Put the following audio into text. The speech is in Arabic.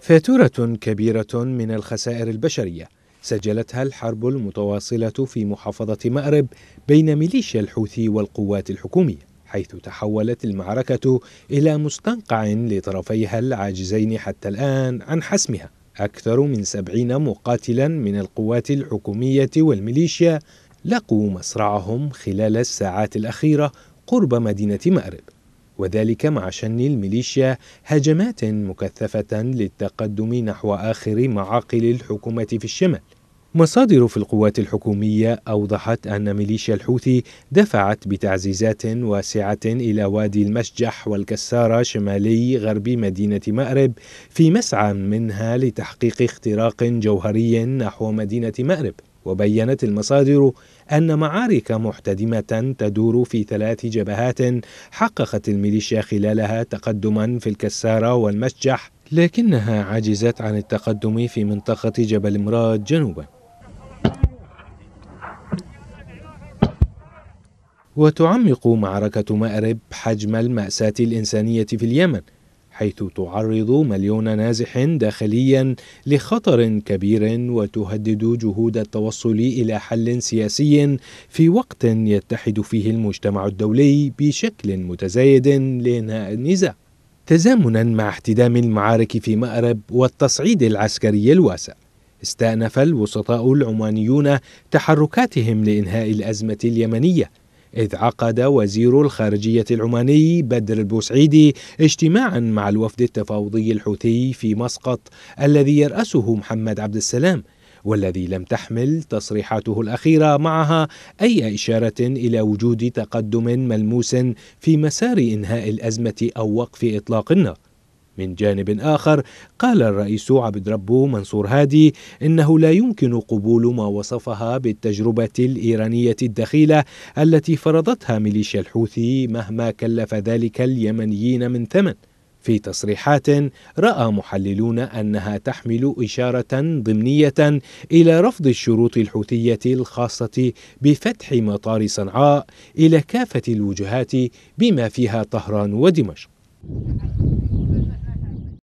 فاتورة كبيرة من الخسائر البشرية سجلتها الحرب المتواصلة في محافظة مأرب بين ميليشيا الحوثي والقوات الحكومية حيث تحولت المعركة إلى مستنقع لطرفيها العاجزين حتى الآن عن حسمها أكثر من سبعين مقاتلا من القوات الحكومية والميليشيا لقوا مصرعهم خلال الساعات الأخيرة قرب مدينة مأرب وذلك مع شن الميليشيا هجمات مكثفة للتقدم نحو آخر معاقل الحكومة في الشمال مصادر في القوات الحكومية أوضحت أن ميليشيا الحوثي دفعت بتعزيزات واسعة إلى وادي المشجح والكسارة شمالي غرب مدينة مأرب في مسعى منها لتحقيق اختراق جوهري نحو مدينة مأرب وبينت المصادر أن معارك محتدمة تدور في ثلاث جبهات حققت الميليشيا خلالها تقدما في الكسارة والمسجح لكنها عجزت عن التقدم في منطقة جبل مراد جنوبا وتعمق معركة مأرب حجم المأساة الإنسانية في اليمن حيث تعرض مليون نازح داخليا لخطر كبير وتهدد جهود التوصل الى حل سياسي في وقت يتحد فيه المجتمع الدولي بشكل متزايد لانهاء النزاع تزامنا مع احتدام المعارك في مأرب والتصعيد العسكري الواسع استأنف الوسطاء العمانيون تحركاتهم لإنهاء الأزمة اليمنية إذ عقد وزير الخارجية العماني بدر البوسعيدي اجتماعا مع الوفد التفاوضي الحوثي في مسقط الذي يرأسه محمد عبد السلام والذي لم تحمل تصريحاته الأخيرة معها أي إشارة إلى وجود تقدم ملموس في مسار إنهاء الأزمة أو وقف إطلاق النار من جانب آخر قال الرئيس عبد ربو منصور هادي إنه لا يمكن قبول ما وصفها بالتجربة الإيرانية الدخيلة التي فرضتها ميليشيا الحوثي مهما كلف ذلك اليمنيين من ثمن في تصريحات راى محللون انها تحمل اشاره ضمنيه الى رفض الشروط الحوثيه الخاصه بفتح مطار صنعاء الى كافه الوجهات بما فيها طهران ودمشق